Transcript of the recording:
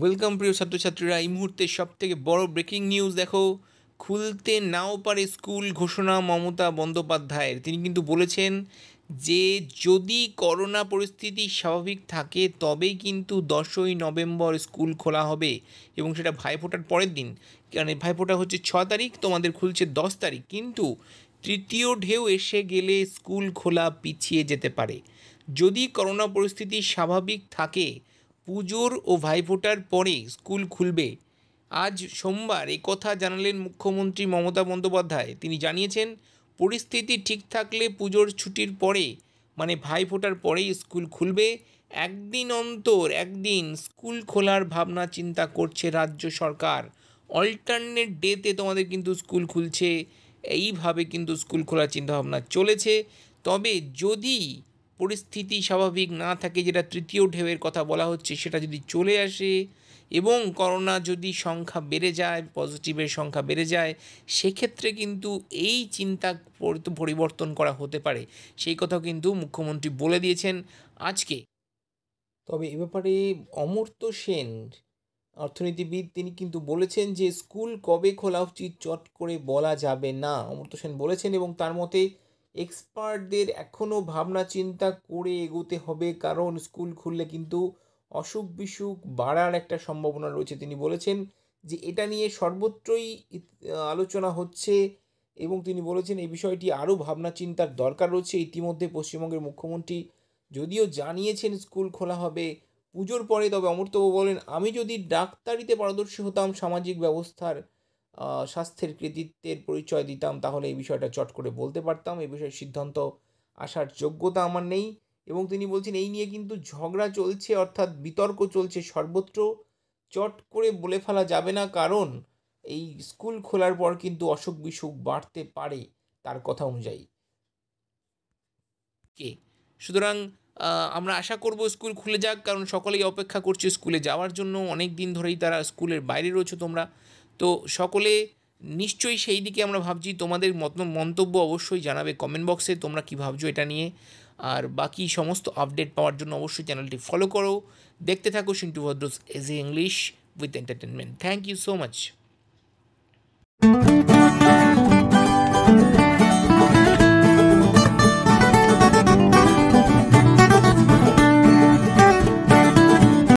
welcome প্রিয় ছাত্রছাত্রীরা এই মুহূর্তে সবথেকে বড় ব্রেকিং নিউজ দেখো খুলতে নাও পারে স্কুল ঘোষণা মমতা বন্দ্যোপাধ্যায়ের তিনি কিন্তু বলেছেন যে যদি করোনা পরিস্থিতি স্বাভাবিক থাকে তবে কিন্তু দশই নভেম্বর স্কুল খোলা হবে এবং সেটা ভাইফোঁটার পরের দিন কারণ ভাইফোঁটা হচ্ছে ছ তারিখ তোমাদের খুলছে দশ তারিখ কিন্তু তৃতীয় ঢেউ এসে গেলে স্কুল খোলা পিছিয়ে যেতে পারে যদি করোনা পরিস্থিতি স্বাভাবিক থাকে পুজোর ও ভাইফোঁটার পরে স্কুল খুলবে আজ সোমবার কথা জানালেন মুখ্যমন্ত্রী মমতা বন্দ্যোপাধ্যায় তিনি জানিয়েছেন পরিস্থিতি ঠিক থাকলে পুজোর ছুটির পরে মানে ভাইফোঁটার পরেই স্কুল খুলবে একদিন অন্তর একদিন স্কুল খোলার ভাবনা চিন্তা করছে রাজ্য সরকার অল্টারনেট ডেতে তোমাদের কিন্তু স্কুল খুলছে এইভাবে কিন্তু স্কুল খোলার চিন্তাভাবনা চলেছে তবে যদি পরিস্থিতি স্বাভাবিক না থাকে যেটা তৃতীয় ঢেউয়ের কথা বলা হচ্ছে সেটা যদি চলে আসে এবং করোনা যদি সংখ্যা বেড়ে যায় পজিটিভের সংখ্যা বেড়ে যায় সেক্ষেত্রে কিন্তু এই চিন্তা পরিবর্তন করা হতে পারে সেই কথা কিন্তু মুখ্যমন্ত্রী বলে দিয়েছেন আজকে তবে এ ব্যাপারে অমর্ত্য সেন অর্থনীতিবিদ তিনি কিন্তু বলেছেন যে স্কুল কবে খোলা উচিত চট করে বলা যাবে না অমর্ত্য সেন বলেছেন এবং তার মতে এক্সপার্টদের এখনও ভাবনা চিন্তা করে এগোতে হবে কারণ স্কুল খুললে কিন্তু অসুখ বিসুখ বাড়ার একটা সম্ভাবনা রয়েছে তিনি বলেছেন যে এটা নিয়ে সর্বত্রই আলোচনা হচ্ছে এবং তিনি বলেছেন এই বিষয়টি আরও ভাবনা চিন্তার দরকার রয়েছে ইতিমধ্যে পশ্চিমবঙ্গের মুখ্যমন্ত্রী যদিও জানিয়েছেন স্কুল খোলা হবে পুজোর পরে তবে অমর্তবাবু বলেন আমি যদি ডাক্তারিতে পারদর্শী হতাম সামাজিক ব্যবস্থার স্বাস্থ্যের কৃতিত্বের পরিচয় দিতাম তাহলে এই বিষয়টা চট করে বলতে পারতাম এই বিষয়ে সিদ্ধান্ত আসার যোগ্যতা আমার নেই এবং তিনি বলছেন এই নিয়ে কিন্তু ঝগড়া চলছে অর্থাৎ বিতর্ক চলছে সর্বত্র চট করে বলে ফেলা যাবে না কারণ এই স্কুল খোলার পর কিন্তু অসুখ বিসুখ বাড়তে পারে তার কথা অনুযায়ী কে সুতরাং আমরা আশা করব স্কুল খুলে যাক কারণ সকলেই অপেক্ষা করছে স্কুলে যাওয়ার জন্য অনেক দিন ধরেই তারা স্কুলের বাইরে রয়েছে তোমরা তো সকলে নিশ্চয়ই সেই দিকে আমরা ভাবছি তোমাদের মত মন্তব্য অবশ্যই জানাবে কমেন্ট বক্সে তোমরা কী ভাবছো এটা নিয়ে আর বাকি সমস্ত আপডেট পাওয়ার জন্য অবশ্যই চ্যানেলটি ফলো করো দেখতে থাকো সিন্টু ভদ্রস as English with entertainment thank you so much